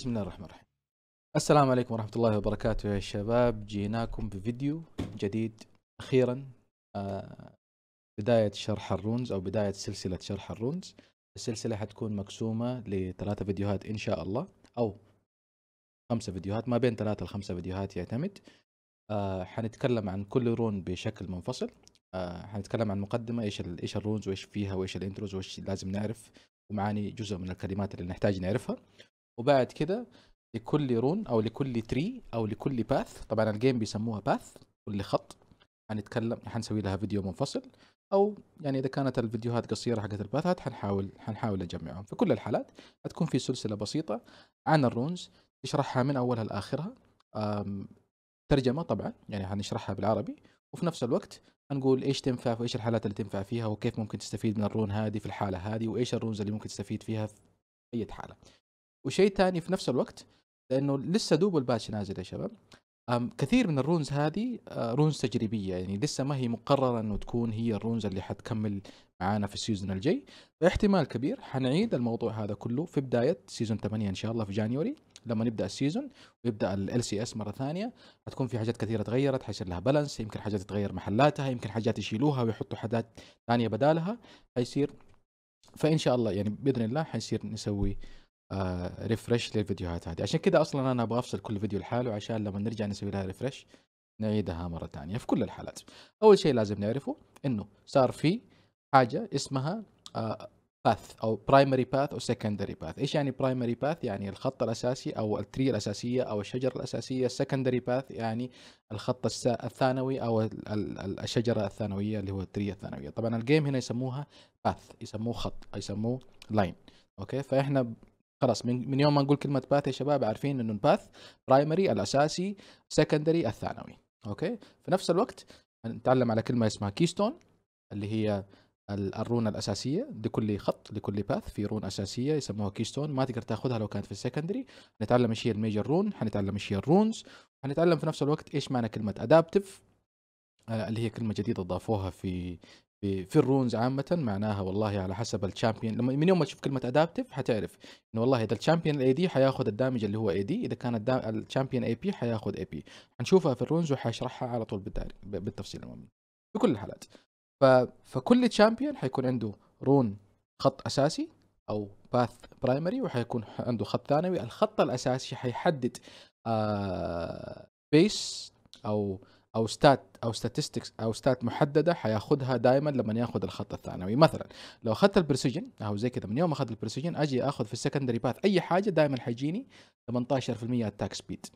بسم الله الرحمن الرحيم السلام عليكم ورحمة الله وبركاته يا شباب جيناكم بفيديو جديد أخيرا آه بداية شرح الرونز أو بداية سلسلة شرح الرونز السلسلة حتكون مقسومة لثلاثة فيديوهات إن شاء الله أو خمسة فيديوهات ما بين ثلاثة لخمسة فيديوهات يعتمد آه حنتكلم عن كل رون بشكل منفصل آه حنتكلم عن مقدمة إيش إيش الرونز وإيش فيها وإيش الإنتروز وإيش لازم نعرف ومعاني جزء من الكلمات اللي نحتاج نعرفها وبعد كده لكل رون او لكل تري او لكل باث طبعا الجيم بيسموها باث كل خط هنتكلم حنسوي لها فيديو منفصل او يعني اذا كانت الفيديوهات قصيره حقت الباثات حنحاول حنحاول نجمعهم في كل الحالات هتكون في سلسله بسيطه عن الرونز تشرحها من اولها لاخرها ترجمه طبعا يعني هنشرحها بالعربي وفي نفس الوقت هنقول ايش تنفع وايش الحالات اللي تنفع فيها وكيف ممكن تستفيد من الرون هذه في الحاله هذه وايش الرونز اللي ممكن تستفيد فيها في اي حاله وشيء ثاني في نفس الوقت لانه لسه دوب الباتش نازل يا شباب كثير من الرونز هذه آه، رونز تجريبيه يعني لسه ما هي مقرره انه تكون هي الرونز اللي حتكمل معانا في السيزون الجاي فاحتمال كبير حنعيد الموضوع هذا كله في بدايه سيزون 8 ان شاء الله في جانيوري لما نبدا السيزون ويبدا ال سي اس مره ثانيه حتكون في حاجات كثيره تغيرت حيصير لها بالانس يمكن حاجات تتغير محلاتها يمكن حاجات يشيلوها ويحطوا حاجات ثانيه بدالها حيصير فان شاء الله يعني باذن الله حيصير نسوي ريفرش آه، للفيديوهات هذه عشان كذا اصلا انا ابغى افصل كل فيديو لحاله عشان لما نرجع نسوي لها ريفرش نعيدها مره ثانيه في كل الحالات اول شيء لازم نعرفه انه صار في حاجه اسمها باث آه، او برايمري باث او سكندري باث ايش يعني برايمري باث يعني الخط الاساسي او التري الاساسيه او الشجره الاساسيه السكندري باث يعني الخط الثانوي او الشجره الثانويه اللي هو التري الثانويه طبعا الجيم هنا يسموها باث يسموه خط يسموه لاين اوكي فاحنا خلاص من, من يوم ما نقول كلمه باث يا شباب عارفين انه الباث برايمري الاساسي سكندري الثانوي اوكي في نفس الوقت نتعلم على كلمه اسمها كيستون اللي هي الرون الاساسيه لكل خط لكل باث في رون اساسيه يسموها كيستون ما تقدر تاخذها لو كانت في السكندري نتعلم ايش هي الميجر رون حنتعلم ايش هي الرونز حنتعلم في نفس الوقت ايش معنى كلمه ادابتف آه، اللي هي كلمه جديده ضافوها في في في الرونز عامه معناها والله على حسب الشامبيون لما من يوم ما تشوف كلمه ادابتيف حتعرف انه والله اذا الشامبيون اي دي حياخذ الدامج اللي هو اي دي اذا كان الشامبيون اي بي حياخذ اي بي حنشوفها في الرونز وحاشرحها على طول بالتفصيل المهم في كل الحالات ف... فكل شامبيون حيكون عنده رون خط اساسي او باث برايمري وحيكون عنده خط ثانوي الخط الاساسي حيحدد آه بيس او او ستات او ستاتستكس او ستات محدده حياخذها دائما لما ياخذ الخط الثانوي مثلا لو اخذت البرسيجن او زي كذا من يوم اخذت البرسيجن اجي اخذ في السكندري باث اي حاجه دائما حيجيني 18% اتاك سبيد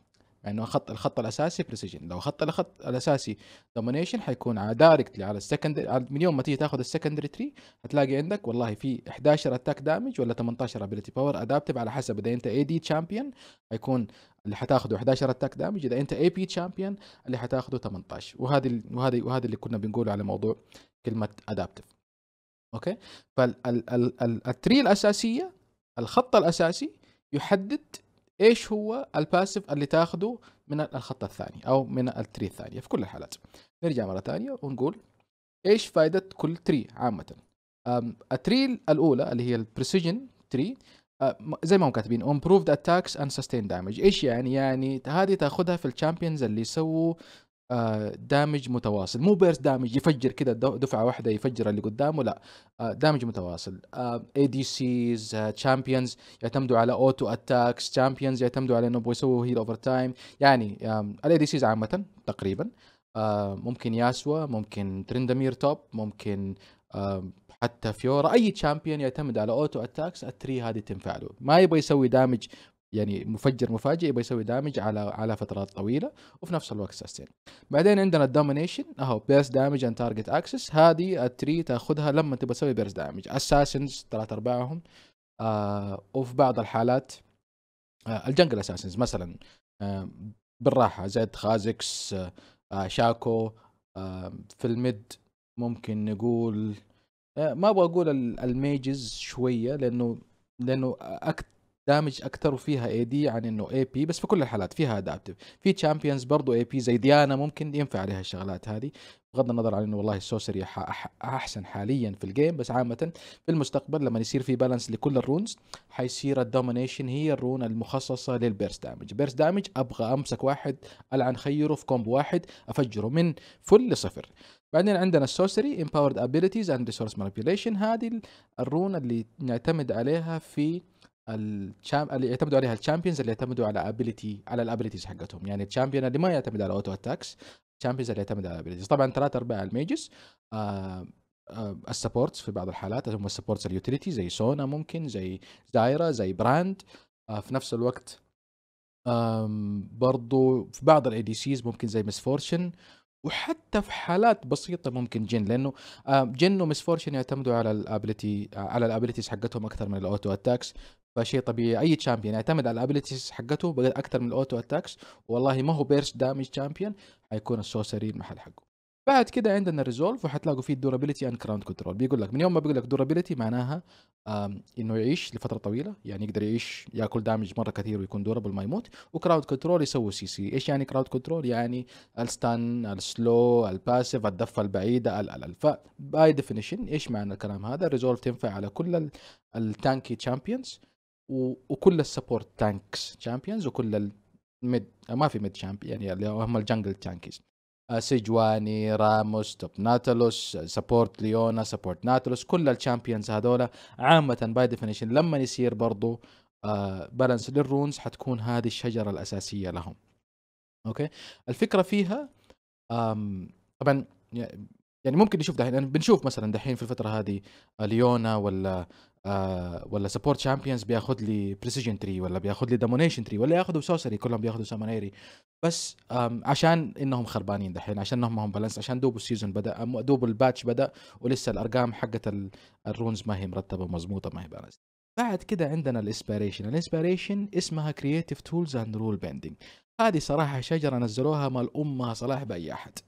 مع يعني انه خط الخط الاساسي بريسيجن لو خط الخط الاساسي دومينيشن حيكون على دايركتلي على السكندري من يوم ما تيجي تاخذ السكندري تري هتلاقي عندك والله في 11 اتاك دامج ولا 18 ابيلتي باور ادابتيف على حسب اذا انت اي دي تشامبيون حيكون اللي حتاخده 11 اتاك دامج اذا انت اي بي تشامبيون اللي حتاخده 18 وهذه وهذه وهذا اللي كنا بنقوله على موضوع كلمه ادابتف اوكي فالتري الاساسيه الخط الاساسي يحدد ايش هو الباسيف اللي تاخده من الخط الثاني او من التري الثانيه في كل الحالات نرجع مره ثانيه ونقول ايش فائده كل تري عامه التري الاولى اللي هي البريسيجن تري آه، زي ما هم كاتبين امبروفد اتاكس اند سستين دامج ايش يعني يعني هذه تاخذها في الشامبيونز اللي يسووا دامج آه، متواصل مو بيرس دامج يفجر كده دفعه واحده يفجر اللي قدامه لا دامج آه، متواصل اي دي سيز تشامبيونز يعتمدوا على اوتو اتاكس تشامبيونز يعتمدوا على انه يسووا هيل اوفر تايم يعني الاي دي سيز عامه تقريبا ممكن ياسوا ممكن ترندمير توب ممكن حتى فيورا اي تشامبيون يعتمد على اوتو اتاكس التري هذه تنفع له ما يبغى يسوي دامج يعني مفجر مفاجئ يبغى يسوي دامج على على فترات طويله وفي نفس الوقت ساستين بعدين عندنا الدومينيشن اهو بيرس دامج اند تارجت اكسس هذه التري تاخذها لما تبغى تسوي بيرس دامج اساسنز ثلاث ارباعهم آه وفي بعض الحالات آه الجنجل اساسنز مثلا آه بالراحه زد خازكس آه شاكو آه في الميد ممكن نقول آه، ما ابغى اقول الميجز شويه لانه لانه اكثر دامج اكثر وفيها اي دي عن انه اي بي بس في كل الحالات فيها ادابتيف في تشامبيونز برضو اي بي زي ديانا ممكن ينفع عليها الشغلات هذه بغض النظر عن انه والله السوسري احسن حاليا في الجيم بس عامه في المستقبل لما يصير في بالانس لكل الرونز حيصير الدومينيشن هي الرون المخصصه للبيرس دامج بيرس دامج ابغى امسك واحد العن خيره في كومبو واحد افجره من فل لصفر بعدين عندنا السورسري empowered abilities and resource manipulation هذه الرون اللي نعتمد عليها في الشام... اللي يعتمدوا عليها الشامبيونز اللي يعتمدوا على ابيلتي على الابيلتيز حقتهم يعني الشامبيون اللي ما يعتمد على اوتو اتاكس الشامبيونز اللي يعتمد على الابيلتيز طبعا ثلاث ارباع الميجز آه، آه، السبورتس في بعض الحالات هم السبورتس اليوتيليتي زي سونا ممكن زي زايرا زي براند آه، في نفس الوقت برضو في بعض الاي دي سيز ممكن زي مس فورشن وحتى في حالات بسيطه ممكن جن لانه آه، جن ومس فورشن يعتمدوا على الابيلتي على الابيلتيز حقتهم اكثر من الاوتو اتاكس فشيء طبيعي اي تشامبيون يعتمد على الابيلتيز حقته اكثر من الاوتو اتاكس والله ما هو بيرس دامج تشامبيون حيكون السوسري المحل حقه بعد كده عندنا الريزولف وحتلاقوا فيه الدورابيلتي اند كراوند كنترول بيقول لك من يوم ما بيقول لك دورابيلتي معناها انه يعيش لفتره طويله يعني يقدر يعيش ياكل دامج مره كثير ويكون دورابل ما يموت وكراوند كنترول يسوي سي سي ايش يعني كراوند كنترول يعني الستان السلو الباسيف الدفه البعيده ال ال ال فباي ديفينيشن ايش معنى الكلام هذا الريزولف تنفع على كل التانكي تشامبيونز وكل السبورت تانكس تشامبيونز وكل الميد ما في ميد شامبيون يعني اللي هم الجنجل تانكيز آه، سجواني راموس توب ناتالوس سبورت ليونا سبورت ناتلوس كل الشامبيونز هذولا عامة باي ديفينيشن لما يصير برضو بالانس آه، للرونز حتكون هذه الشجرة الأساسية لهم اوكي الفكرة فيها طبعا يعني ممكن نشوف دحين يعني بنشوف مثلا دحين في الفتره هذه آه، ليونا ولا آه ولا سبورت شامبيونز بياخذ لي بريسيجن تري ولا بياخذ لي دومينيشن تري ولا ياخذوا سوسري كلهم بياخذوا سامانيري بس عشان انهم خربانين دحين عشان انهم هم بالانس عشان دوب السيزون بدا دوب الباتش بدا ولسه الارقام حقت الرونز ما هي مرتبه ومضبوطه ما هي بالانس بعد كده عندنا الاسبيريشن الاسبيريشن اسمها كرييتيف تولز اند رول بيندنج هذه صراحه شجره نزلوها مال امها صلاح باي احد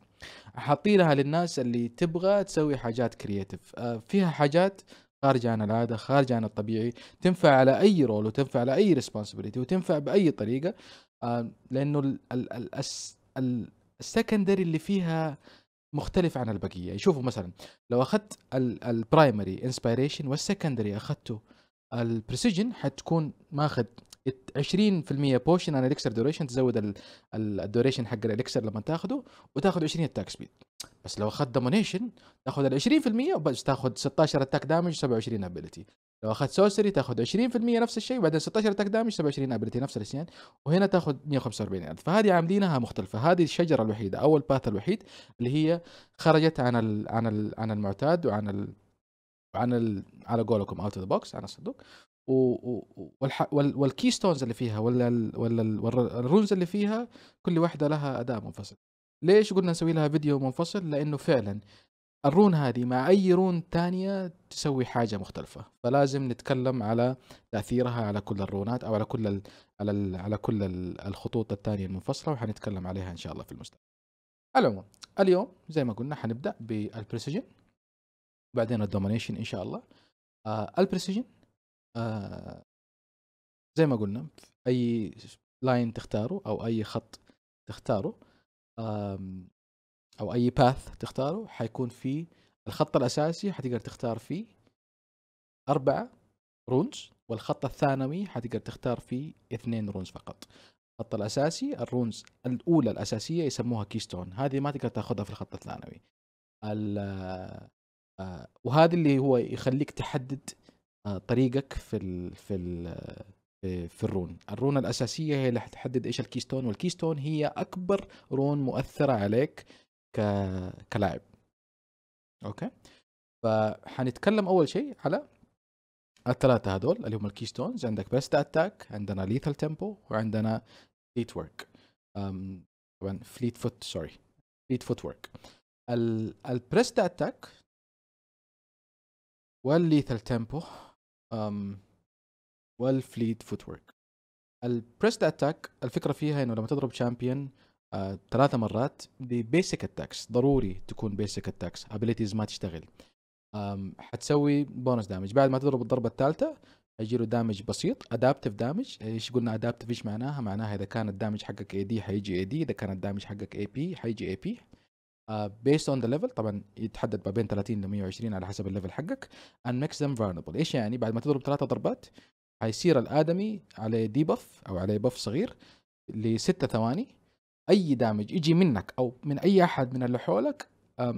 حاطينها للناس اللي تبغى تسوي حاجات كرييتيف آه، فيها حاجات خارجة عن العادة خارجة عن الطبيعي تنفع على أي رول وتنفع على أي ريسبونسبيلتي وتنفع بأي طريقة آه، لأنه السكندري اللي فيها مختلف عن البقية شوفوا مثلا لو أخذت البرايمري انسبيريشن والسكندري أخذته البريسيجن حتكون ماخذ 20% بوشن عن الاكسر دوريشن تزود الدوريشن حق الاكسر لما تاخده وتاخذ 20 اتاك سبيد بس لو اخذت دومينيشن تاخذ ال 20% وبس تاخذ 16 اتاك دامج 27 ابيلتي لو اخذت سوسري تاخذ 20% نفس الشيء وبعدين 16 اتاك دامج 27 ابيلتي نفس الاسيان وهنا تاخذ 145 الف فهذه عاملينها مختلفه هذه الشجره الوحيده او الباث الوحيد اللي هي خرجت عن الـ عن الـ عن المعتاد وعن الـ عن الـ على قولكم اوت اوف ذا بوكس عن الصندوق والكيستونز اللي فيها ولا ال ولا ال الرولز اللي فيها كل واحده لها اداء منفصل ليش قلنا نسوي لها فيديو منفصل لانه فعلا الرون هذه مع اي رون تانية تسوي حاجة مختلفة فلازم نتكلم على تأثيرها على كل الرونات او على كل ال على ال على كل الخطوط الثانية المنفصلة وحنتكلم عليها ان شاء الله في المستقبل على العموم اليوم زي ما قلنا حنبدأ بالبريسيجن بعدين الدومينيشن ان شاء الله آه، البريسيجن آه زي ما قلنا اي لاين تختاره او اي خط تختاره او اي باث تختاره حيكون فيه الخط الاساسي حتقدر تختار فيه اربعه رونز والخط الثانوي حتقدر تختار فيه اثنين رونز فقط الخط الاساسي الرونز الاولى الاساسيه يسموها كيستون هذه ما تقدر تاخذها في الخط الثانوي آه، وهذا اللي هو يخليك تحدد طريقك في ال في ال في الرون الرون الأساسية هي اللي حتحدد إيش الكيستون والكيستون هي أكبر رون مؤثرة عليك كلاعب أوكي فحنتكلم أول شيء على الثلاثة هذول اللي هم الكيستونز عندك بيست أتاك عندنا ليثال تيمبو وعندنا فليت ورك طبعا فليت فوت سوري فليت فوت ورك البريست أتاك والليثال تيمبو um, والفليت فوتورك البريست اتاك الفكره فيها انه لما تضرب شامبيون آه، ثلاثة مرات ببيسك اتاكس ضروري تكون بيسك اتاكس ابيليتيز ما تشتغل آم، حتسوي بونس دامج بعد ما تضرب الضربة الثالثة هيجيله دامج بسيط ادابتيف دامج ايش قلنا ادابتيف ايش معناها؟ معناها اذا كان الدامج حقك اي دي حيجي اي دي اذا كان الدامج حقك اي بي حيجي اي بي بيست اون ذا ليفل طبعا يتحدد ما بين 30 ل 120 على حسب الليفل حقك اند ميكس ذم فارنبل ايش يعني بعد ما تضرب ثلاثة ضربات حيصير الادمي عليه بف او عليه بف صغير لستة ثواني اي دامج يجي منك او من اي احد من اللي حولك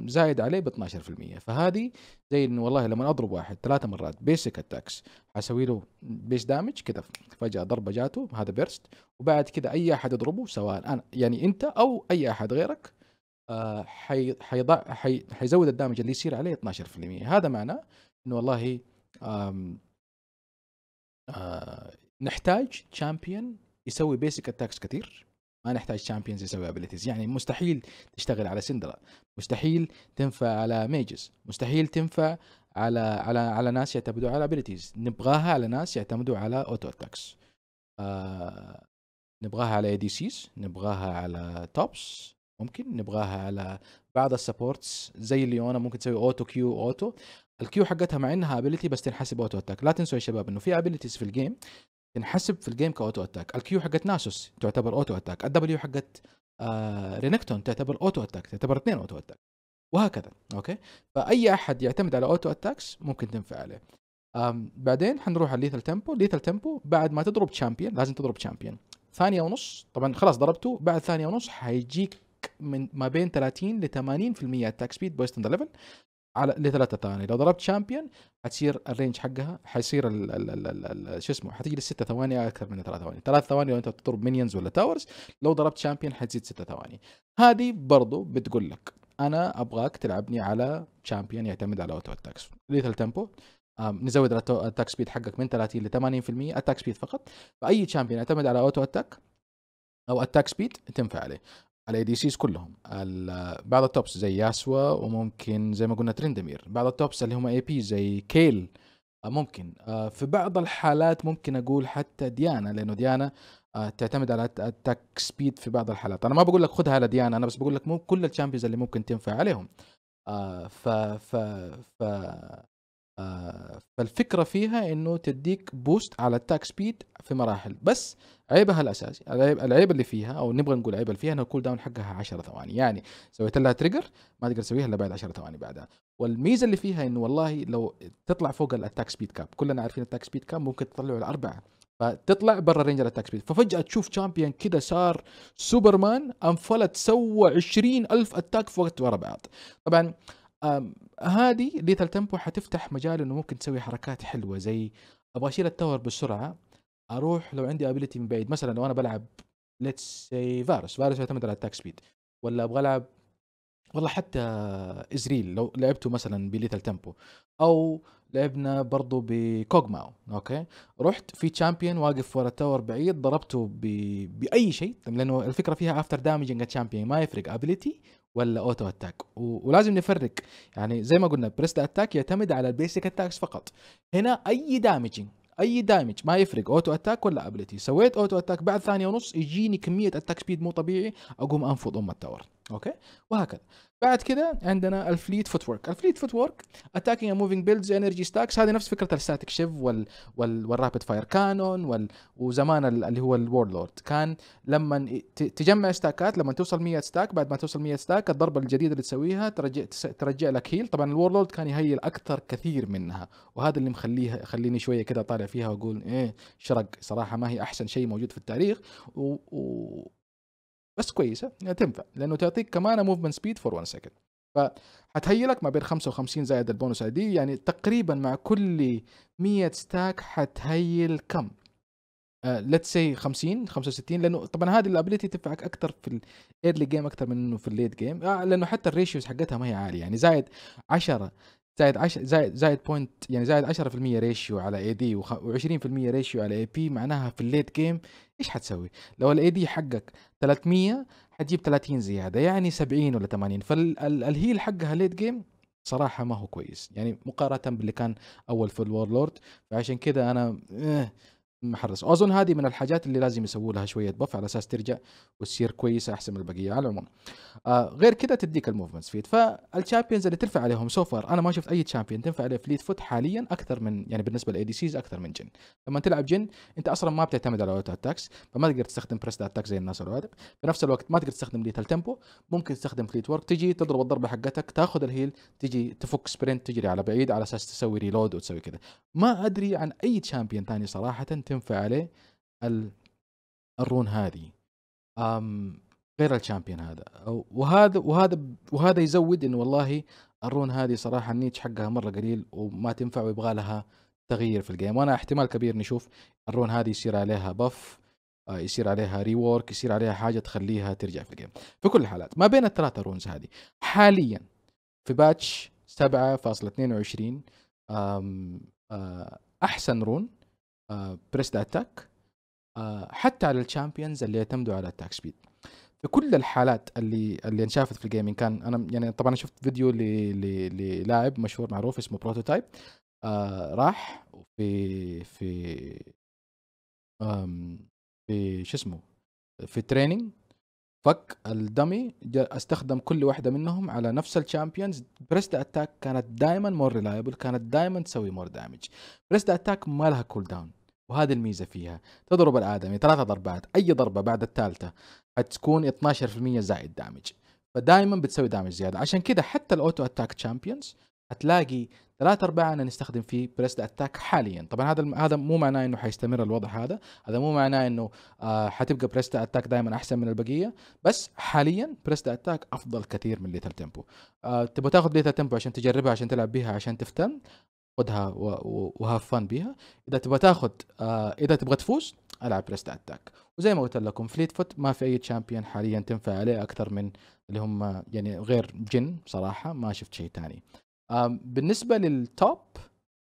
زايد عليه ب 12% فهذه زي انه والله لما اضرب واحد ثلاث مرات بيسك اتاكس حسوي له بيس دامج كذا فجاه ضربه جاته هذا بيرست وبعد كذا اي احد يضربه سواء انا يعني انت او اي احد غيرك آه، حي حيضع حي حيزود الدامج اللي يصير عليه 12% هذا معناه انه والله آه، نحتاج تشامبيون يسوي بيسك اتاكس كثير ما نحتاج تشامبيونز يسوي ابيلتيز يعني مستحيل تشتغل على سندرا مستحيل تنفع على ميجز مستحيل تنفع على على على ناس يعتمدوا على ابيلتيز نبغاها على ناس يعتمدوا على اوتو اتاكس آه نبغاها على اي دي سيز نبغاها على توبس ممكن نبغاها على بعض السبورتس زي ليونا ممكن تسوي اوتو كيو اوتو الكيو حقتها مع انها ابيلتي بس تنحسب اوتو اتاك لا تنسوا يا شباب انه في ابيلتيز في الجيم تنحسب في الجيم كاوتو اتاك الكيو حقت ناسوس تعتبر اوتو اتاك الدبليو حقت آه رينكتون تعتبر اوتو اتاك تعتبر اثنين اوتو اتاك وهكذا اوكي فاي احد يعتمد على اوتو اتاكس ممكن تنفع عليه بعدين حنروح على ليثل تيمبو ليثل تيمبو بعد ما تضرب تشامبيون لازم تضرب تشامبيون ثانيه ونص طبعا خلاص ضربته بعد ثانيه ونص حيجيك من ما بين 30 ل 80% اتاك سبيد بويست ذا ليفل على لثلاثة ثواني لو ضربت شامبيون حتصير الرينج حقها حيصير ال ال ال ال شو اسمه حتيجي لستة ثواني اكثر من ثلاث ثواني ثلاث ثواني لو انت بتضرب مينيونز ولا تاورز لو ضربت شامبيون حتزيد ستة ثواني هذه برضو بتقول لك انا ابغاك تلعبني على شامبيون يعتمد على اوتو اتاكس ليثل تيمبو نزود اتاك سبيد حقك من 30 ل 80% اتاك سبيد فقط فاي شامبيون يعتمد على اوتو اتاك او اتاك سبيد تنفع عليه الاي دي سيز كلهم بعض التوبس زي ياسوا وممكن زي ما قلنا ترندمير بعض التوبس اللي هم اي بي زي كيل آه، ممكن آه، في بعض الحالات ممكن اقول حتى ديانا لانه ديانا آه، تعتمد على اتاك سبيد في بعض الحالات انا ما بقول لك خذها على ديانا انا بس بقول لك مو كل الشامبيونز اللي ممكن تنفع عليهم ف ف ف فالفكره فيها انه تديك بوست على التاك سبيد في مراحل بس عيبها الاساسي العيب اللي فيها او نبغى نقول عيب اللي فيها انه الكول داون حقها 10 ثواني يعني سويت لها تريجر ما تقدر تسويها الا بعد 10 ثواني بعدها والميزه اللي فيها انه والله لو تطلع فوق الاتاك سبيد كاب كلنا عارفين الاتاك سبيد كاب ممكن تطلعه الاربعه فتطلع برا رينجر اتاك سبيد ففجاه تشوف شامبيون كذا صار سوبرمان انفلت سوى 20000 اتاك في وقت ورا بعض طبعا هذه ليثل تمبو حتفتح مجال انه ممكن تسوي حركات حلوه زي ابغى اشيل التاور بسرعه اروح لو عندي ابيلتي من بعيد مثلا لو انا بلعب ليتس سي فارس فارس يعتمد على التاك سبيد ولا ابغى العب والله حتى ازريل لو لعبته مثلا بليتل تمبو او لعبنا برضو بكوغماو اوكي رحت في تشامبيون واقف ورا التاور بعيد ضربته ب... باي شيء لانه الفكره فيها افتر دامجنج تشامبيون ما يفرق ابيلتي ولا اوتو اتاك ولازم نفرق يعني زي ما قلنا بريست اتاك يعتمد على البيسك اتاكس فقط هنا اي دامجنج اي دامج ما يفرق اوتو اتاك ولا ابيلتي سويت اوتو اتاك بعد ثانيه ونص يجيني كميه اتاك سبيد مو طبيعي اقوم انفض ام التاور اوكي وهكذا بعد كده عندنا الفليت فوت ورك الفليت فوت ورك اتاكينج موفينج بيلدز انرجي ستاكس هذه نفس فكره الستاتيك شيف وال وال والرابد فاير كانون وال وزمان اللي هو الورد لورد كان لما تجمع ستاكات لما توصل 100 ستاك بعد ما توصل 100 ستاك الضربه الجديده اللي تسويها ترجع ترجع لك هيل طبعا الورد لورد كان يهيل اكثر كثير منها وهذا اللي مخليها خليني شويه كده طالع فيها واقول ايه شرق صراحه ما هي احسن شيء موجود في التاريخ و... و... بس كويسه تنفع لانه تعطيك كمان موفمنت سبيد فور 1 سكند فحتهيلك ما بين 55 زائد البونص دي يعني تقريبا مع كل 100 ستاك حتهيل كم؟ ليتس سي 50 65 لانه طبعا هذه الابيلتي تنفعك اكثر في الايرلي جيم اكثر من انه في الليت جيم آه، لانه حتى الريشيوز حقتها ما هي عاليه يعني زائد 10 زائد 10 زائد زائد بوينت يعني زائد 10% ريشيو على اي دي و20% ريشيو على اي بي معناها في الليت جيم ايش حتسوي؟ لو الاي دي حقك 300 حتجيب 30 زياده يعني 70 ولا 80 فالهيل حقها ليت جيم صراحة ما هو كويس يعني مقارنة باللي كان أول في الورلورد فعشان كذا أنا إيه، محرس اظن هذه من الحاجات اللي لازم يسووا لها شويه بف على اساس ترجع وتصير كويسه احسن من البقيه على العموم آه غير كذا تديك الموفمنت سبيد فالشامبيونز اللي تنفع عليهم سو فار انا ما شفت اي شامبيون تنفع عليه فليت فوت حاليا اكثر من يعني بالنسبه للاي دي سيز اكثر من جن لما تلعب جن انت اصلا ما بتعتمد على اوتو اتاكس فما تقدر تستخدم بريست اتاك زي الناس الرواتب في نفس الوقت ما تقدر تستخدم ليتال تيمبو ممكن تستخدم فليت ورك تجي تضرب الضربه حقتك تاخذ الهيل تجي تفك سبرنت تجري على بعيد على اساس تسوي ريلود وتسوي كذا ما ادري عن اي شامبيون ثاني صراحه تنفع عليه الرون هذه أم غير الشامبيون هذا وهذا وهذا وهذا يزود انه والله الرون هذه صراحه النيتش حقها مره قليل وما تنفع ويبغى لها تغيير في الجيم وانا احتمال كبير نشوف الرون هذه يصير عليها بف آه، يصير عليها ريورك يصير عليها حاجه تخليها ترجع في الجيم في كل الحالات ما بين الثلاثه رونز هذه حاليا في باتش 7.22 آه، احسن رون بريست آه، اتاك آه، حتى على الشامبيونز اللي يعتمدوا على اتاك سبيد في كل الحالات اللي اللي انشافت في الجيمنج كان انا يعني طبعا شفت فيديو للاعب مشهور معروف اسمه بروتوتايب آه، راح في في في شو اسمه في تريننج فك الدمي استخدم كل واحده منهم على نفس الشامبيونز بريست اتاك كانت دائما مور ريلايبل كانت دائما تسوي مور دامج بريست اتاك ما لها كول داون وهذه الميزه فيها تضرب الادمي ثلاثة ضربات اي ضربه بعد الثالثه حتكون 12% زائد دامج فدائما بتسوي دامج زياده عشان كذا حتى الاوتو اتاك تشامبيونز حتلاقي ثلاث ارباعنا نستخدم فيه بريست اتاك حاليا طبعا هذا هذا مو معناه انه حيستمر الوضع هذا هذا مو معناه انه آه حتبقى بريست اتاك دائما احسن من البقيه بس حاليا بريست اتاك افضل كثير من ليتل تيمبو آه تبغى تاخذ ليتل تيمبو عشان تجربها عشان تلعب بها عشان تفتن خذها وهاف فن بيها اذا تبغى تاخذ آه اذا تبغى تفوز العب بريست اتاك وزي ما قلت لكم فليت فوت ما في اي تشامبيون حاليا تنفع عليه اكثر من اللي هم يعني غير جن صراحه ما شفت شيء ثاني آه بالنسبه للتوب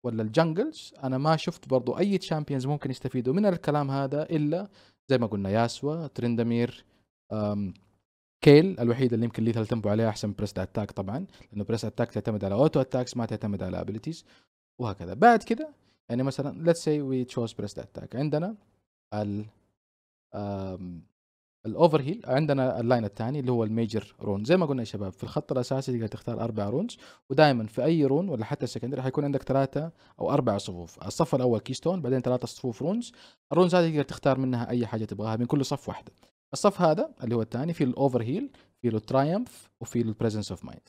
ولا الجنجلز انا ما شفت برضو اي تشامبيونز ممكن يستفيدوا من الكلام هذا الا زي ما قلنا ياسوا ترندمير كيل الوحيد اللي يمكن ليثل تنبو عليها احسن بريست اتاك طبعا لانه بريست اتاك تعتمد على اوتو اتاكس ما تعتمد على ابيلتيز وهكذا بعد كذا يعني مثلا let's say we chose breast attack عندنا ال الاوفر هيل عندنا اللاين الثاني اللي هو الميجر رون زي ما قلنا يا شباب في الخط الاساسي تقدر تختار اربع رونز ودائما في اي رون ولا حتى السكندري حيكون عندك ثلاثه او اربع صفوف الصف الاول كيستون بعدين ثلاثه صفوف رونز الرونز هذه تقدر تختار منها اي حاجه تبغاها من كل صف واحده الصف هذا اللي هو الثاني في الاوفر هيل في له ترايمف وفي له بريزنس اوف مايند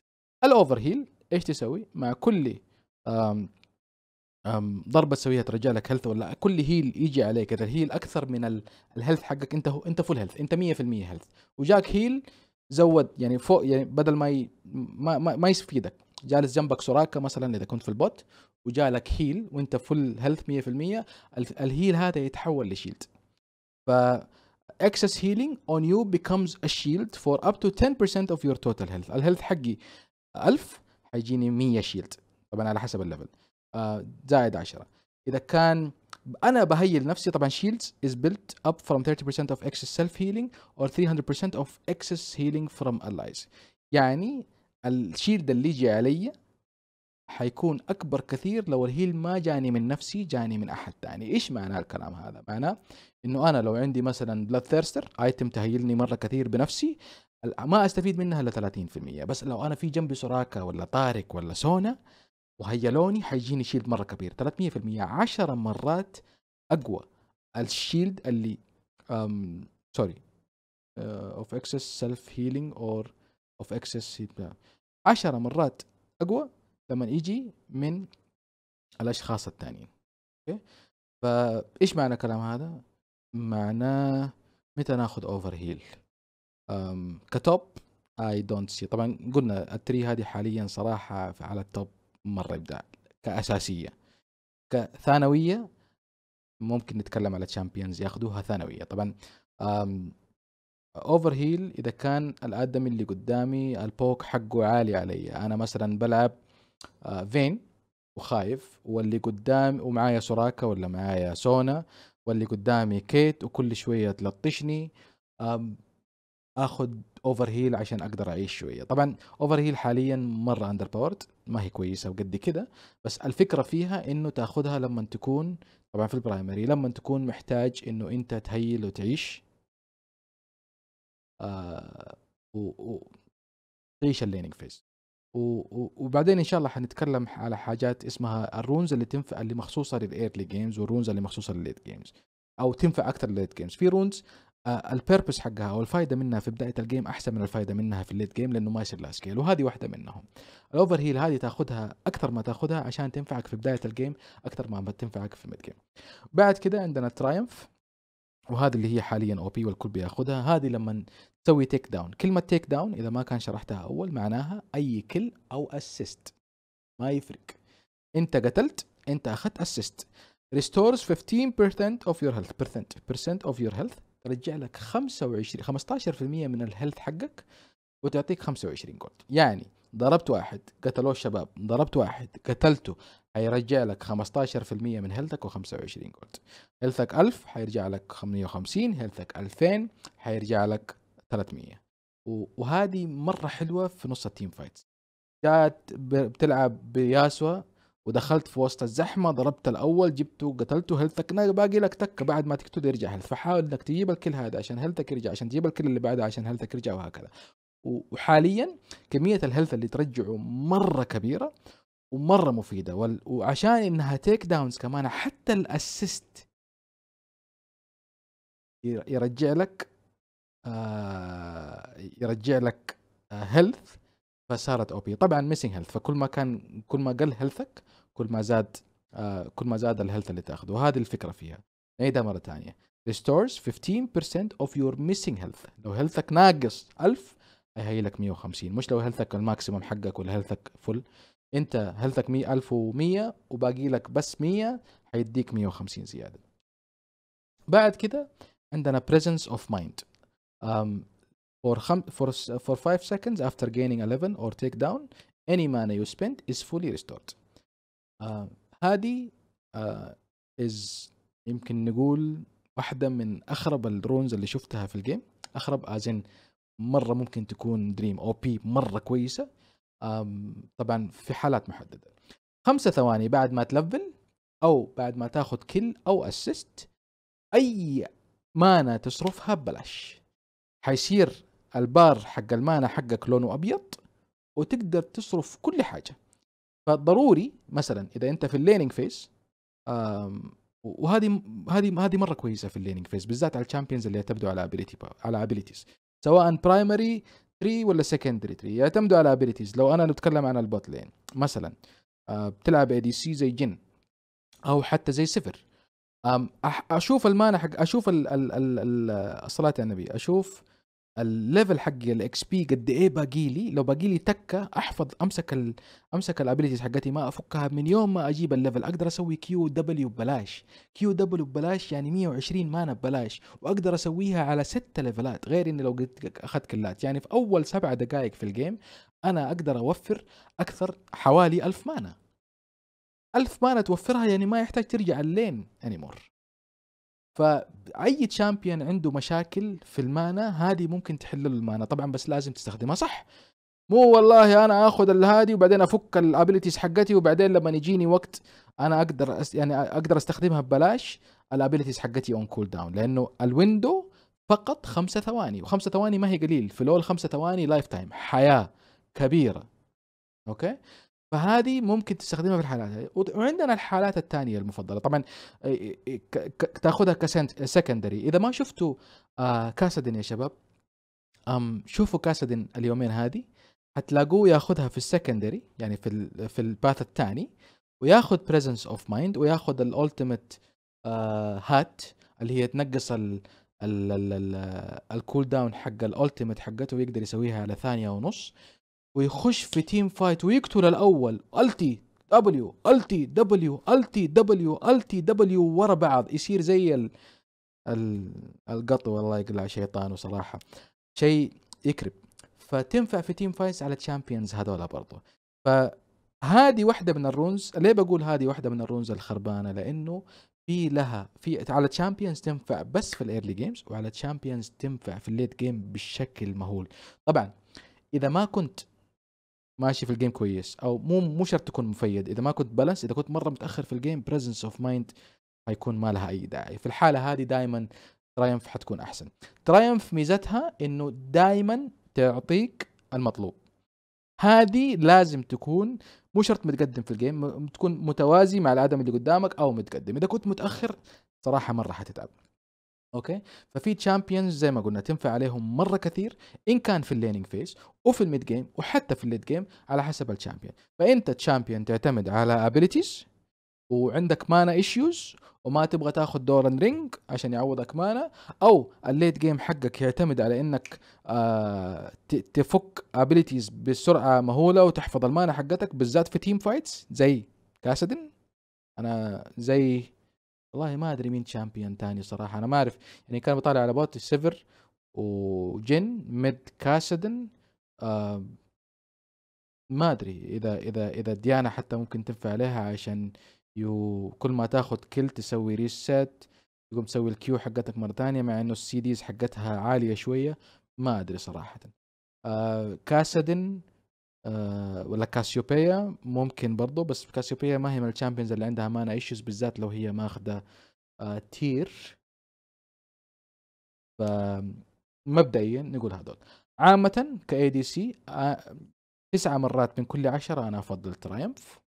الاوفر هيل ايش تسوي مع كل ضربه سويها ترجع لك هيلث ولا كل هيل يجي عليك اذا الهيل اكثر من الهيلث حقك انت هو انت فول هيلث انت 100% هيلث وجاك هيل زود يعني فوق يعني بدل ما ي... ما, ما, ما يفيدك جالس جنبك سوراكا مثلا اذا كنت في البوت وجالك هيل وانت فل هيلث 100% الهيل هذا يتحول لشيلد ف اكسس هيلينج اون يو بيكمز ا شيلد فور اب تو 10% اوف يور توتال هيلث الهيلث حقي 1000 حيجيني 100 شيلد طبعا على حسب الليفل آه، زائد 10 اذا كان انا بهيل نفسي طبعا شيلدز از بيلت اب فروم 30% اوف اكسس سيلف هيلينج اور 300% اوف اكسس هيلينج فروم الايز يعني الشيلد اللي يجي علي حيكون اكبر كثير لو الهيل ما جاني من نفسي جاني من احد ثاني ايش معنى الكلام هذا معناه انه انا لو عندي مثلا بلاد ثيرستر ايتم تهيلني مره كثير بنفسي ما استفيد منها الا 30% بس لو انا في جنبي سراكه ولا طارق ولا سونا وهيلوني حيجيني شيلد مره كبير 300% 10 مرات اقوى الشيلد اللي أم سوري اوف اكسس سيلف هيلينج اور اوف اكسس 10 مرات اقوى لما يجي من الاشخاص الثانيين اوكي فايش معنى الكلام هذا معناه متى ناخذ اوفر هيل كتوب اي دونت سي طبعا قلنا التري هذه حاليا صراحه على التوب مره ابداع كاساسيه كثانويه ممكن نتكلم على تشامبيونز ياخذوها ثانويه طبعا اوفر هيل اذا كان الادمي اللي قدامي البوك حقه عالي علي انا مثلا بلعب فين آه، وخايف واللي قدامي ومعايا سوراكا ولا معايا سونا واللي قدامي كيت وكل شويه تلطشني اخذ اوفر هيل عشان اقدر اعيش شويه طبعا اوفر هيل حاليا مره اندر باورد ما هي كويسه وقد كده بس الفكره فيها انه تاخذها لما تكون طبعا في البرايمري لما تكون محتاج انه انت تهيل وتعيش آه و, و تعيش الليننج فيز وبعدين ان شاء الله حنتكلم على حاجات اسمها الرونز اللي تنفع اللي مخصوصه للايرلي جيمز والرونز اللي مخصوصه للليت جيمز او تنفع اكثر للليت جيمز في رونز آه، البيربس حقها او الفائده منها في بدايه الجيم احسن من الفائده منها في الليت جيم لانه ما يصير لها سكيل وهذه واحده منهم الاوفر هيل هذه تاخذها اكثر ما تاخذها عشان تنفعك في بدايه الجيم اكثر ما تنفعك في الميد جيم بعد كده عندنا الترايمف وهذه اللي هي حاليا او بي والكل بياخذها هذه لما تسوي تيك داون كلمه تيك داون اذا ما كان شرحتها اول معناها اي كل او اسيست ما يفرق انت قتلت انت اخذت اسيست ريستورز 15% اوف يور هيلث بيرسنت بيرسنت اوف يور هيلث ترجع لك 25 15% من الهيلث حقك وتعطيك 25 جولد يعني ضربت واحد قتلوه الشباب ضربت واحد قتلته حيرجع لك 15% من هيلثك و25 جولد هيلثك 1000 حيرجع لك 550 هيلثك 2000 حيرجع لك 300 وهذه مرة حلوة في نص التيم فايت جات بتلعب بياسوا ودخلت في وسط الزحمه ضربت الاول جبته قتلته هيلثك باقي لك تكه بعد ما تقتله يرجع هيلث فحاول انك تجيب الكل هذا عشان هيلثك يرجع عشان تجيب الكل اللي بعده عشان هيلثك يرجع وهكذا وحاليا كميه الهيلث اللي ترجعه مره كبيره ومره مفيده وعشان انها تيك داونز كمان حتى الاسيست يرجع لك آه، يرجع لك هيلث آه، فصارت او بي طبعا ميسنج هيلث فكل ما كان كل ما قل هيلثك كل ما زاد آه كل ما زاد الهيلث اللي تاخذه وهذه الفكره فيها نعيدها مره ثانيه restores 15% of your missing health لو هيلثك ناقص 1000 هي لك 150 مش لو هيلثك الماكسيمم حقك ولا هيلثك فل انت هيلثك 1100 وباقي لك بس 100 هيديك 150 زياده بعد كده عندنا presence of mind um, for خم... for for 5 seconds after gaining 11 or take down any mana you spent is fully restored آه، هذه از آه، يمكن نقول واحدة من أخرب الدرونز اللي شفتها في الجيم أخرب أزن مرة ممكن تكون دريم أو بي مرة كويسة طبعا في حالات محددة خمسة ثواني بعد ما تلفل أو بعد ما تاخذ كل أو أسست أي مانا تصرفها ببلاش حيصير البار حق المانا حقك لونه أبيض وتقدر تصرف كل حاجة فضروري مثلا اذا انت في الليننج فيس وهذه هذه هذه مره كويسه في الليننج فيس بالذات على الشامبيونز اللي يعتمدوا على ابيليتي على ابيليتيز سواء برايمري تري ولا سكندري تري يعتمدوا على ابيليتيز لو انا نتكلم عن البوت لين مثلا آه، بتلعب اي دي سي زي جن او حتى زي سفر اشوف المانع حق اشوف الصلاه على النبي اشوف الليفل حقي الاكس بي قد ايه باقي لي لو باقي لي تكه احفظ امسك الـ امسك الابيلتيز حقتي ما افكها من يوم ما اجيب الليفل اقدر اسوي كيو دبليو ببلاش كيو دبليو ببلاش يعني 120 مانا ببلاش واقدر اسويها على 6 ليفلات غير اني لو قلت اخذت كلات يعني في اول سبع دقائق في الجيم انا اقدر اوفر اكثر حوالي 1000 مانا 1000 مانا توفرها يعني ما يحتاج ترجع اللين انيمور فاي تشامبيون عنده مشاكل في المانا هذه ممكن تحل له المانا طبعا بس لازم تستخدمها صح مو والله انا اخذ الهادي وبعدين افك الابيلتيز حقتي وبعدين لما يجيني وقت انا اقدر أس... يعني اقدر استخدمها ببلاش الابيلتيز حقتي اون كول داون لانه الويندو فقط خمسة ثواني وخمسة ثواني ما هي قليل في لول خمسة ثواني لايف تايم حياة كبيرة اوكي فهذه ممكن تستخدمها في الحالات هذه وعندنا الحالات الثانيه المفضله طبعا تاخذها كسكندري اذا ما شفتوا آه، كاسدن يا شباب أم شوفوا كاسدن اليومين هذه حتلاقوه ياخذها في السكندري يعني في في الباث الثاني وياخذ بريزنس اوف مايند وياخذ الالتيميت آه، هات اللي هي تنقص ال الكول داون حق الالتيميت حقته ويقدر يسويها على ثانيه ونص ويخش في تيم فايت ويقتل الاول التي دبليو التي دبليو التي دبليو التي دبليو ورا بعض يصير زي ال... ال... القطو والله يقلع شيطانه صراحه شيء يكرب فتنفع في تيم فايز على تشامبيونز هذولا برضو فهذه واحده من الرونز ليه بقول هذه واحده من الرونز الخربانه لانه في لها في على تشامبيونز تنفع بس في الايرلي جيمز وعلى تشامبيونز تنفع في الليت جيم بالشكل المهول طبعا اذا ما كنت ماشي في الجيم كويس او مو مو شرط تكون مفيد اذا ما كنت بلس اذا كنت مره متاخر في الجيم بريزنس اوف مايند حيكون ما لها اي داعي في الحاله هذه دائما ترايمف حتكون احسن ترايمف ميزتها انه دائما تعطيك المطلوب هذه لازم تكون مو شرط متقدم في الجيم تكون متوازي مع الادم اللي قدامك او متقدم اذا كنت متاخر صراحه مره حتتعب اوكي ففي تشامبيونز زي ما قلنا تنفع عليهم مره كثير ان كان في الليننج فيز وفي الميد جيم وحتى في الليد جيم على حسب الشامبيون فانت تشامبيون تعتمد على ابيليتيز وعندك مانا ايشوز وما تبغى تاخذ دورن رينج عشان يعوضك مانا او الليد جيم حقك يعتمد على انك آه، تفك ابيليتيز بسرعه مهوله وتحفظ المانا حقتك بالذات في تيم فايتس زي كاسدن انا زي والله ما ادري مين شامبيون تاني صراحه انا ما اعرف يعني كان بطالع على بوت سيفر وجن ميد كاسدن ما ادري اذا اذا اذا ديانا حتى ممكن تنفع عليها عشان يو كل ما تاخذ كل تسوي ريست تقوم تسوي الكيو حقتك مره ثانيه مع انه السي ديز حقتها عاليه شويه ما ادري صراحه آه كاسدن آه، ولا كاسيوبيا ممكن برضو بس كاسيوبيا ما هي من الشامبيونز اللي عندها مانا ايشوز بالذات لو هي ماخذه أه تير فمبدئيا نقول هذول عامة كاي دي سي تسعة مرات من كل عشرة أنا أفضل ترايمف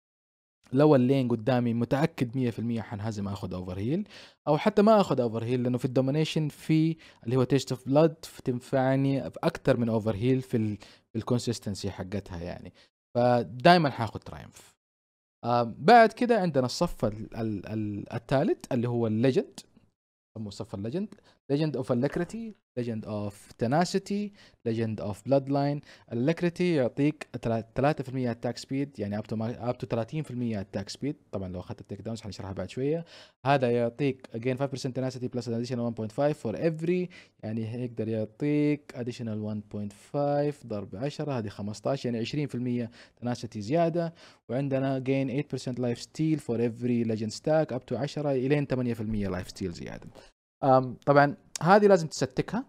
لو اللين قدامي متاكد 100% حنهزم اخذ اوفر هيل او حتى ما اخذ اوفر هيل لانه في الدومينيشن في اللي هو تيست اوف بلاد تنفعني في اكثر من اوفر هيل في ال في الكونسستنسي حقتها يعني فدائما حاخذ ترايمف آه بعد كده عندنا الصف الثالث اللي هو الليجند يسموه صف الليجند ليجند اوف الكريتي ليجند اوف تناسيتي ليجند اوف بلاد لاين الكريتي يعطيك 3% اتاك سبيد يعني اب تو اب تو 30% اتاك سبيد طبعا لو اخذت التيك داونز حنشرحها بعد شويه هذا يعطيك اجين 5% تناسيتي بلس اديشنال 1.5 فور افري يعني يقدر يعطيك اديشنال 1.5 ضرب 10 هذه 15 يعني 20% تناسيتي زياده وعندنا جين 8% لايف ستيل فور افري ليجند ستاك اب تو 10 الين 8% لايف ستيل زياده طبعا هذه لازم تستكها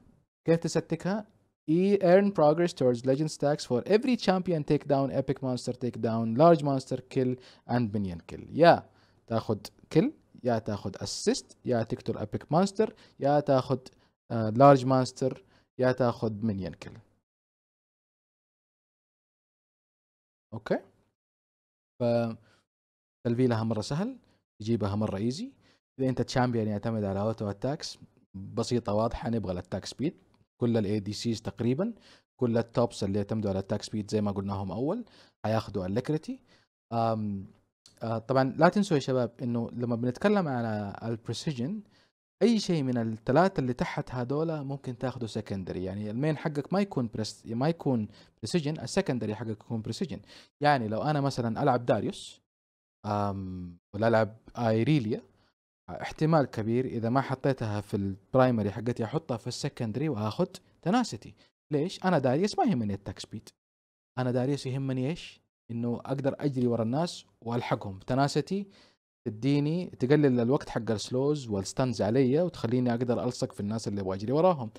كيف تستكها؟ E earn progress towards legend stacks for every champion takedown, epic monster takedown, large monster kill and minion kill. يا تاخذ kill يا تاخذ assist يا تقتل epic monster يا تاخذ large monster يا تاخذ minion kill. اوكي ف تلفي لها مره سهل تجيبها مره ايزي اذا انت تشامبيون يعتمد على اوتو اتاكس بسيطه واضحه نبغى الاتاك سبيد كل الاي دي سيز تقريبا كل التوبس اللي يعتمدوا على اتاك سبيد زي ما قلناهم اول حياخذوا الاكريتي آه، طبعا لا تنسوا يا شباب انه لما بنتكلم على البريسيجن اي شيء من الثلاثه اللي تحت هذولا ممكن تاخذه سكندري يعني المين حقك ما يكون بريس ما يكون بريسيجن السكندري حقك يكون بريسيجن يعني لو انا مثلا العب داريوس ولا العب ايريليا احتمال كبير اذا ما حطيتها في البرايمري حقتي احطها في السكندري واخذ تناسيتي ليش انا داريس ما يهمني التاك سبيد انا داريس يهمني ايش انه اقدر اجري ورا الناس والحقهم تناسيتي تديني تقلل الوقت حق السلوز والستنز علي وتخليني اقدر الصق في الناس اللي ابغى اجري وراهم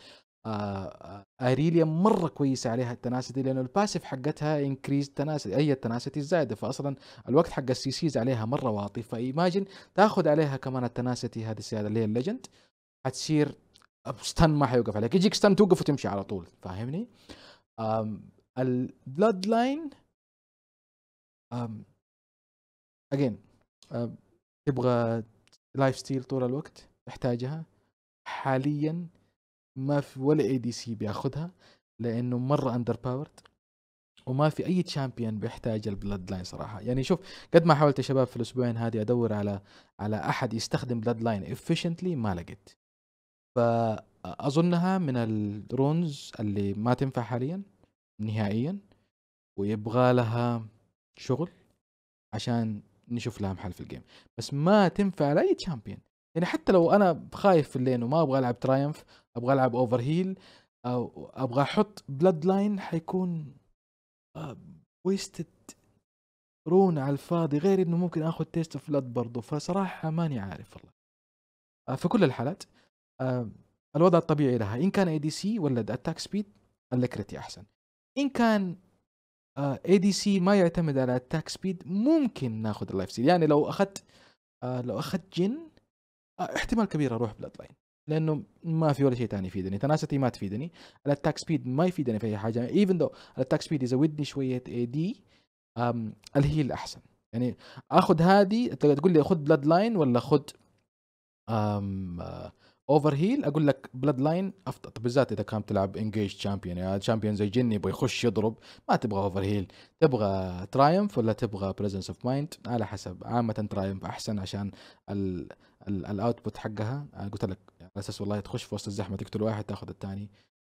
اريليا مره كويسه عليها التناسيتي لانه الباسيف حقتها انكريز تناسيتي اي التناسيتي الزايده فاصلا الوقت حق سيز عليها مره واطي فايماجن تاخذ عليها كمان التناسيتي هذه السياده اللي هي الليجند حتصير ستان ما حيوقف عليك يجيك ستان توقف وتمشي على طول فاهمني؟ البلاد لاين اجين تبغى لايف ستيل طول الوقت تحتاجها حاليا ما في ولا اي دي سي بياخذها لانه مره اندر باورد وما في اي تشامبيون بيحتاج البلاد لاين صراحه يعني شوف قد ما حاولت يا شباب في الاسبوعين هذه ادور على على احد يستخدم بلاد لاين افيشنتلي ما لقيت فاظنها من الرونز اللي ما تنفع حاليا نهائيا ويبغى لها شغل عشان نشوف لها محل في الجيم بس ما تنفع لاي تشامبيون يعني حتى لو انا خايف في اللين وما ابغى العب ترايمف ابغى العب اوفر هيل او ابغى احط بلاد لاين حيكون ويستد آه، رون على الفاضي غير انه ممكن اخذ تيست اوف بلاد برضه فصراحه ماني عارف والله آه، في كل الحالات آه، الوضع الطبيعي لها ان كان اي دي سي ولا اتاك سبيد الكريتي احسن ان كان اي دي سي ما يعتمد على اتاك سبيد ممكن ناخذ اللايف سيل يعني لو اخذت لو اخذت جن آه، احتمال كبير اروح بلاد لاين لانه ما في ولا شيء ثاني يفيدني تناستي ما تفيدني الاتاك سبيد ما يفيدني في اي حاجه ايفن ذو الاتاك سبيد يزودني شويه اي دي الهيل احسن يعني اخذ هذه تقول لي خذ بلاد لاين ولا خذ اوفر هيل اقول لك بلاد لاين افضل طب بالذات اذا كان بتلعب انجيج شامبيون يعني شامبيون زي جن يبغى يخش يضرب ما تبغى اوفر هيل تبغى ترايمف ولا تبغى بريزنس اوف مايند على حسب عامه ترايمف احسن عشان الاوتبوت حقها قلت لك على اساس والله تخش في وسط الزحمه تقتل واحد تاخذ الثاني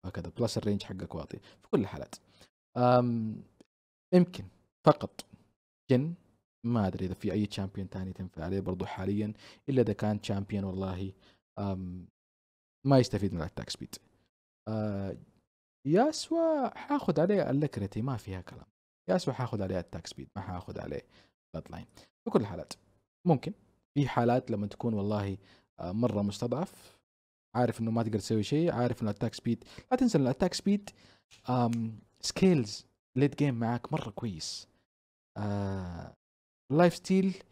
وهكذا بلس الرينج حقك واطي في كل الحالات يمكن فقط جن ما ادري اذا في اي شامبيون ثاني تنفع عليه برضو حاليا الا اذا كان شامبيون والله ما يستفيد من الاتاك سبيد آه، ياسوا حاخذ عليه الاكرتي ما فيها كلام ياسوا حاخذ عليه التاك سبيد ما حاخذ عليه بلاد لاين في كل الحالات ممكن في حالات لما تكون والله آه، مره مستضعف عارف انه ما تقدر تسوي شيء عارف انه الاتاك سبيد لا تنسى ان الاتاك سبيد سكيلز ليد جيم معاك مره كويس آه لايف ستيل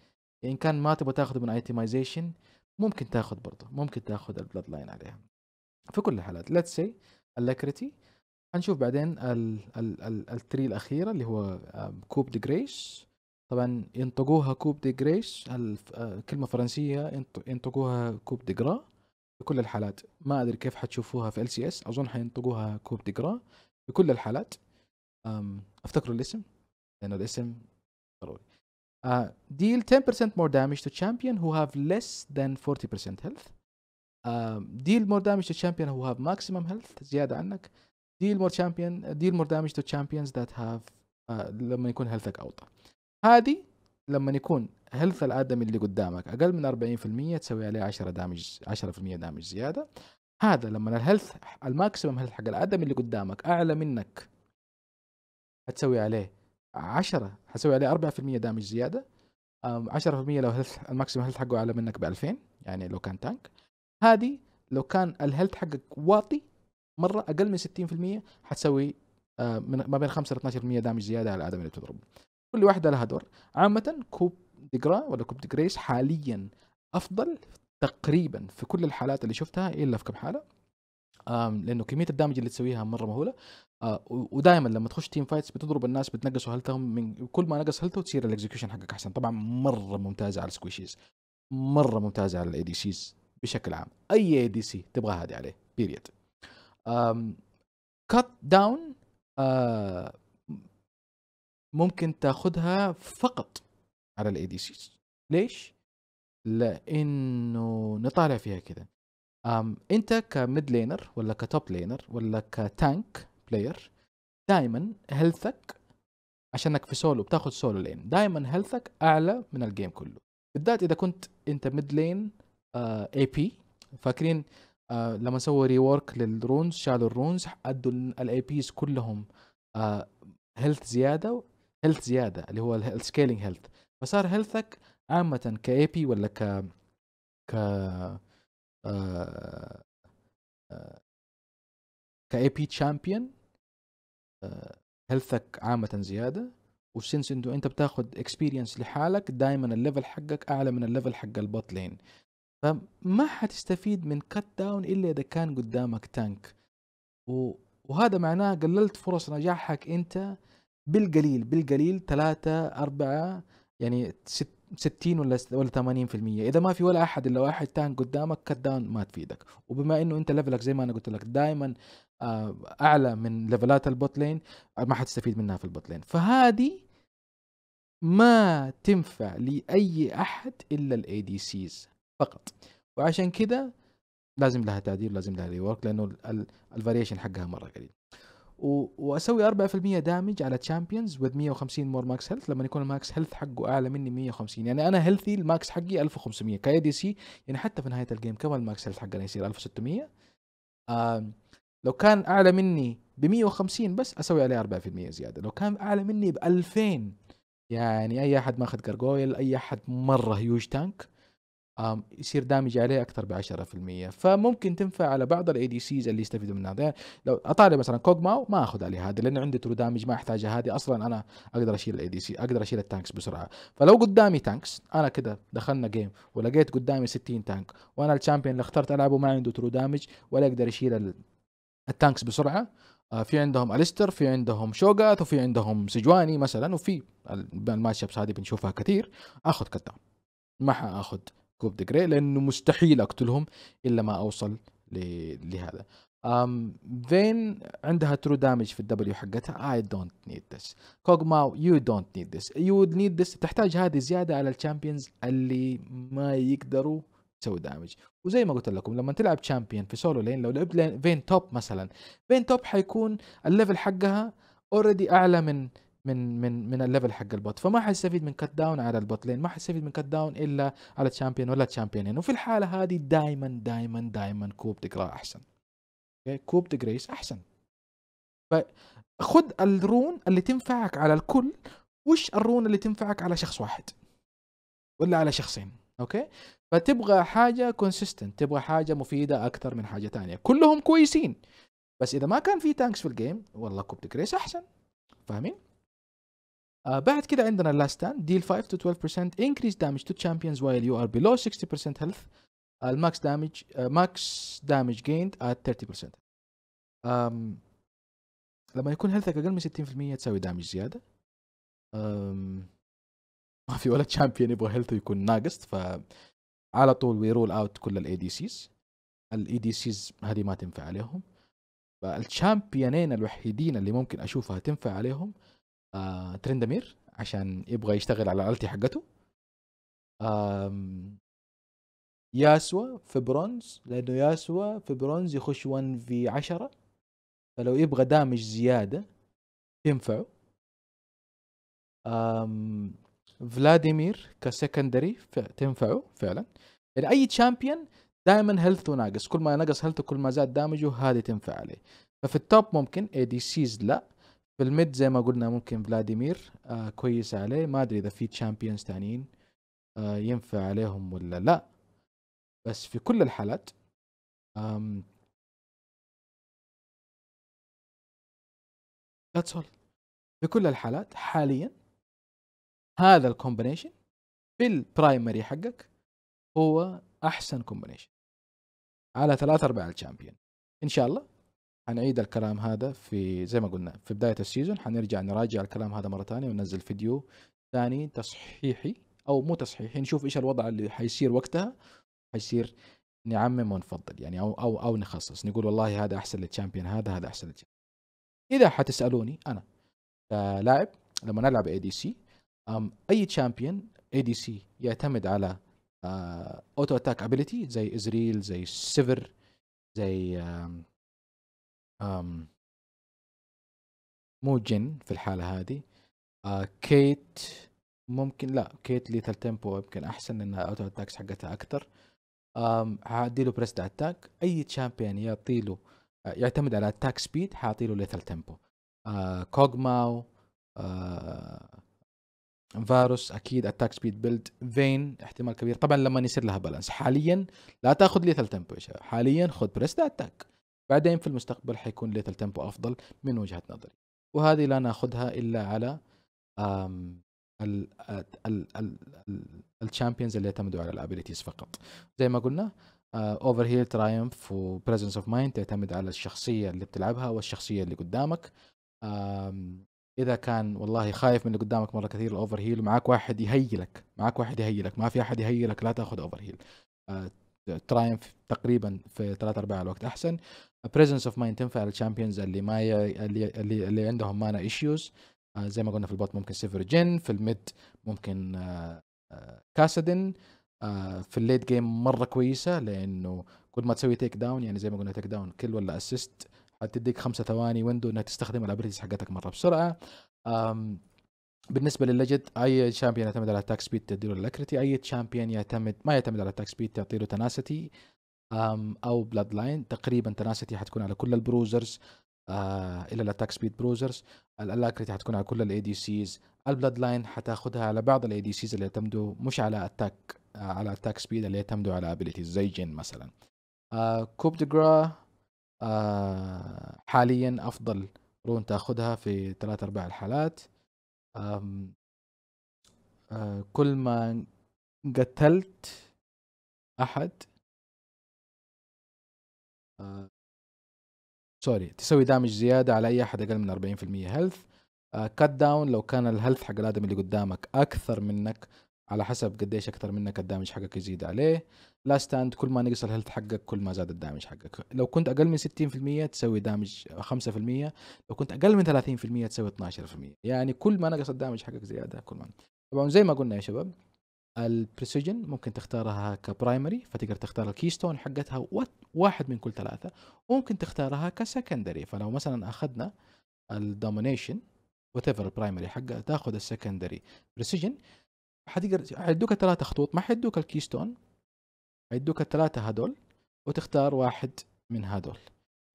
ان كان ما تبغى تاخذه من ايتمايزيشن ممكن تاخذ برضه ممكن تاخذ البلاد لاين عليها في كل الحالات ليتس سي الاكريتي هنشوف بعدين ال ال ال التري الاخيره اللي هو كوب دي جريش طبعا ينطقوها كوب دي جريش آه، كلمه فرنسيه ينطقوها كوب دي جرا في كل الحالات ما ادري كيف حتشوفوها في ال سي اس اظن حينطقوها كوب دي جرا في كل الحالات افتكروا الاسم لانه الاسم ضروري Uh, deal 10% more damage to champion who have less than 40% health. Uh, deal more damage to champion who have maximum health زيادة عنك. Deal more champion uh, deal more damage to champions that have uh, لما يكون هيلثك أوطى. هذه لما يكون هيلث الآدمي اللي قدامك أقل من 40% تسوي عليه 10 دامج 10% دامج زيادة. هذا لما الهيلث الماكسيمم هيلث حق الآدمي اللي قدامك أعلى منك هتسوي عليه 10 حسوي عليه 4% دامج زياده 10% لو هيلث الماكسيمم هيلث حقه اعلى منك ب 2000 يعني لو كان تانك هذه لو كان الهيلث حقك واطي مره اقل من 60% حتسوي أه، من ما بين 5 ل 12% دامج زياده على الادمي اللي بتضربه كل واحده لها دور عامه كوب ديجرا ولا كوب ديجريس حاليا افضل تقريبا في كل الحالات اللي شفتها الا في كم حاله لانه كميه الدمج اللي تسويها مره مهوله آه، ودائما لما تخش تيم فايتس بتضرب الناس بتنقصوا هيلثهم من كل ما نقص هيلثه تصير الاكزكيوشن حقك احسن طبعا مره ممتازه على السكويشيز مره ممتازه على الاي دي سيز بشكل عام اي اي دي سي تبغى هادي عليه بيريد كات داون ممكن تاخذها فقط على الاي دي سيز ليش؟ لانه نطالع فيها كذا أم انت كميد لينر ولا كتوب لينر ولا كتانك بلاير دائما هيلثك عشانك في سولو بتاخذ سولو لين دائما هيلثك اعلى من الجيم كله بالذات اذا كنت انت ميد لين اي بي فاكرين آه لما سووا ريورك للرونز شالوا الرونز ادوا الاي بيز كلهم آه هيلث زياده هيلث زياده اللي هو السكيلينج هيلث فصار هيلثك عامه كاي بي ولا ك ك آه آه كاي بي تشامبيون هيلثك عامة زيادة وسنس انه انت بتاخد اكسبيرينس لحالك دائما الليفل حقك اعلى من الليفل حق البوت لين فما حتستفيد من كت داون الا اذا كان قدامك تانك و... وهذا معناه قللت فرص نجاحك انت بالقليل بالقليل ثلاثة أربعة يعني ست 60 ولا ولا 80% اذا ما في ولا احد الا واحد تانك قدامك كت داون ما تفيدك وبما انه انت ليفلك زي ما انا قلت لك دائما آه، اعلى من ليفلات البوت لين ما حتستفيد منها في البوت لين فهذه ما تنفع لاي احد الا الاي دي سيز فقط وعشان كده لازم لها تعديل لازم لها ريورك لانه الفاريشن حقها مره قليل واسوي 4% دامج على تشامبيونز وذ 150 مور ماكس هيلث لما يكون الماكس هيلث حقه اعلى مني 150 يعني انا هيلثي الماكس حقي 1500 كاي دي سي يعني حتى في نهايه الجيم كمان الماكس هيلث حقنا يصير 1600 آه لو كان اعلى مني ب 150 بس اسوي عليه 4% زياده لو كان اعلى مني ب 2000 يعني اي احد ماخذ كارجويل اي احد مره هيوج تانك يصير دامج عليه اكثر ب 10% فممكن تنفع على بعض الاي دي سيز اللي يستفيدوا منها هذا لو اطالع مثلا كوج ماو ما اخذ عليه هذه لانه عنده ترو دامج ما احتاجها هذه اصلا انا اقدر اشيل الاي دي سي اقدر اشيل التانكس بسرعه فلو قدامي تانكس انا كده دخلنا جيم ولقيت قدامي 60 تانك وانا الشامبيون اللي اخترت العبه ما عنده ترو دامج ولا يقدر يشيل التانكس بسرعه آه، في عندهم اليستر في عندهم شوغات وفي عندهم سجواني مثلا وفي الماتش هذه بنشوفها كثير اخذ كتام ما حاخذ كوب دي جري لانه مستحيل اقتلهم الا ما اوصل لهذا أم فين عندها ترو دامج في الدبليو حقتها اي دونت نيد ذس كوغماو يو دونت نيد ذس يو نيد ذس تحتاج هذه زياده على الشامبيونز اللي ما يقدروا تسوي دامج وزي ما قلت لكم لما تلعب شامبيون في سولو لين لو لعبت فين توب مثلا فين توب حيكون الليفل حقها اوريدي اعلى من من من من الليفل حق البوت فما حيستفيد من كت داون على البوت لين ما حيستفيد من كت داون الا على تشامبيون ولا تشامبيونين وفي الحاله هذه دائما دائما دائما كوب تقرا احسن اوكي كوب تجريس احسن فخذ الرون اللي تنفعك على الكل وش الرون اللي تنفعك على شخص واحد ولا على شخصين اوكي فتبغى حاجه كونسيستنت تبغى حاجه مفيده اكثر من حاجه ثانيه كلهم كويسين بس اذا ما كان في تانكس في الجيم والله كوب تجريس احسن فاهمين آه، بعد كده عندنا last ستاند ديل 5 تو 12% increase damage to champions while you are below 60% health الماكس دامج ماكس دامج جيند at 30% لما يكون هيلثك اقل من 60% تسوي دامج زياده ما في ولا تشامبيون يبغى هيلثه يكون ناقص ف على طول ويرول اوت كل الاي دي سيز الاي دي سيز هذه ما تنفع عليهم فالشامبيونين الوحيدين اللي ممكن اشوفها تنفع عليهم آه، ترندمير عشان يبغى يشتغل على الالتي حقته ياسوا في برونز لانه ياسوا في برونز يخش 1 في 10 فلو يبغى دامج زياده ينفعه فلاديمير كسكندري تنفعه فعلا يعني اي تشامبيون دائما هيلثه ناقص كل ما نقص هيلثه كل ما زاد دامجه هذه تنفع عليه ففي التوب ممكن اي دي سيز لا في الميد زي ما قلنا ممكن فلاديمير آه كويس عليه ما ادري اذا في تشامبيونز ثانيين آه ينفع عليهم ولا لا بس في كل الحالات آم ذاتس اول في كل الحالات حاليا هذا الكومبينيشن في البرايمري حقك هو احسن كومبينيشن على ثلاث ارباع الشامبيون ان شاء الله حنعيد الكلام هذا في زي ما قلنا في بداية السيزون حنرجع نراجع الكلام هذا مرة ثانية وننزل فيديو ثاني تصحيحي أو مو تصحيحي نشوف إيش الوضع اللي حيصير وقتها حيصير نعمم ونفضل يعني أو أو أو نخصص نقول والله هذا أحسن للتشامبيون هذا هذا أحسن للتشامبيون إذا حتسألوني أنا كلاعب لما نلعب اي دي سي أي تشامبيون اي دي سي يعتمد على اوتو اتاك ابيلتي زي ازريل زي سيفر زي مو جن في الحالة هذه آه كيت ممكن لا كيت ليثل تيمبو يمكن احسن لان اوتو اتاكس حقتها اكثر له بريست اتاك اي تشامبيون يعطيله يعتمد على اتاك سبيد حاعطيله ليثل تيمبو آه كوغماو آه فاروس اكيد اتاك سبيد بيلد فين احتمال كبير طبعا لما يصير لها بالانس حاليا لا تاخذ ليثل تيمبو يا شباب حاليا خذ بريست اتاك بعدين في المستقبل حيكون ليتل تيمبو افضل من وجهه نظري وهذه لا ناخذها الا على الشامبيونز اللي يعتمدوا على الابيليتيز فقط زي ما قلنا اوفر هيل ترايمف وبريزنس اوف مايند تعتمد على الشخصيه اللي بتلعبها والشخصيه اللي قدامك اذا كان والله خايف من اللي قدامك مره كثير الاوفر هيل ومعاك واحد يهيلك معاك واحد يهيلك ما في احد يهيلك لا تاخذ اوفر هيل ترايمف تقريبا في 3 4 الوقت احسن presence اوف mind تنفع للشامبيونز اللي ما ي... اللي اللي, اللي عندهم مانا ايشوز آه زي ما قلنا في البوت ممكن سيفر جن في الميد ممكن آه كاسدن آه،, آه في الليت جيم مره كويسه لانه كل ما تسوي تيك داون يعني زي ما قلنا تيك داون كل ولا اسيست حتديك خمسة ثواني ويندو انك تستخدم الابيلتيز حقتك مره بسرعه آم بالنسبه للجد اي شامبيون يعتمد على تاك سبيد تديله الاكريتي اي شامبيون يعتمد ما يعتمد على تاك سبيد تعطيله تناستي او بلاد لاين تقريبا تناستي حتكون على كل البروزرز الى الاتاك سبيد بروزرز الالاكريتي حتكون على كل الاي دي سيز البلاد لاين حتاخذها على بعض الاي دي سيز اللي يعتمدوا مش على اتاك آه، على اتاك سبيد اللي يعتمدوا على ابيليتيز زي جين مثلا كوب دي جرا حاليا افضل رون تاخذها في ثلاث ارباع الحالات آه، كل ما قتلت احد آه سوري تسوي دامج زياده على اي احد اقل من 40% هيلث كات داون لو كان الهيلث حق الآدم اللي قدامك اكثر منك على حسب قديش اكثر منك الدامج حقك يزيد عليه لا ستاند كل ما نقص الهيلث حقك كل ما زاد الدامج حقك لو كنت اقل من 60% تسوي دامج 5% لو كنت اقل من 30% تسوي 12% يعني كل ما نقص الدامج حقك زياده كل ما طبعا زي ما قلنا يا شباب البريسيجن ممكن تختارها كبرايمري فتقدر تختار الكيستون حقتها واحد من كل ثلاثة وممكن تختارها كسكندري فلو مثلا أخذنا الدومينيشن وات ايفر البرايمري حقها تاخذ السكندري بريسيجن حتقدر حيدوك ثلاثة خطوط ما حيدوك الكيستون حيدوك الثلاثة هدول وتختار واحد من هدول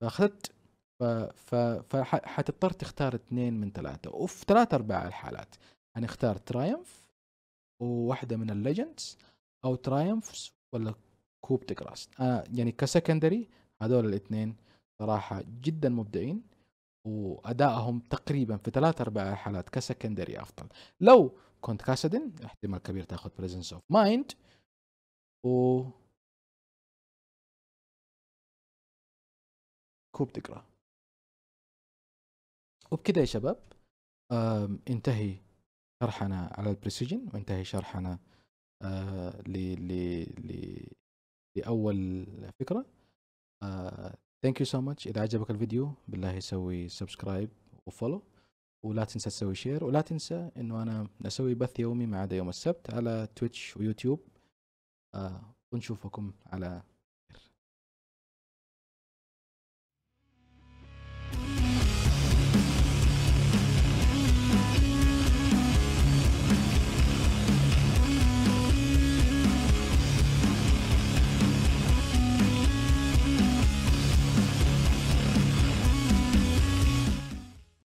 فأخذت ف... ف... فحتضطر تختار اثنين من ثلاثة وفي ثلاثة أرباع الحالات هنختار يعني ترايمف وواحده من الليجندز او ترايمفز ولا كوب تكراس انا يعني كسكندري هذول الاثنين صراحه جدا مبدعين وادائهم تقريبا في ثلاث اربع حالات كسكندري افضل لو كنت كاسدن احتمال كبير تاخذ بريزنس اوف مايند و كوب تقرا وبكذا يا شباب انتهي شرحنا على البريسيجن وانتهي شرحنا آه ل ل لأول فكرة ثانك يو سو ماتش إذا عجبك الفيديو بالله سوي سبسكرايب وفولو ولا تنسى تسوي شير ولا تنسى انه انا اسوي بث يومي ما عدا يوم السبت على تويتش ويوتيوب آه ونشوفكم على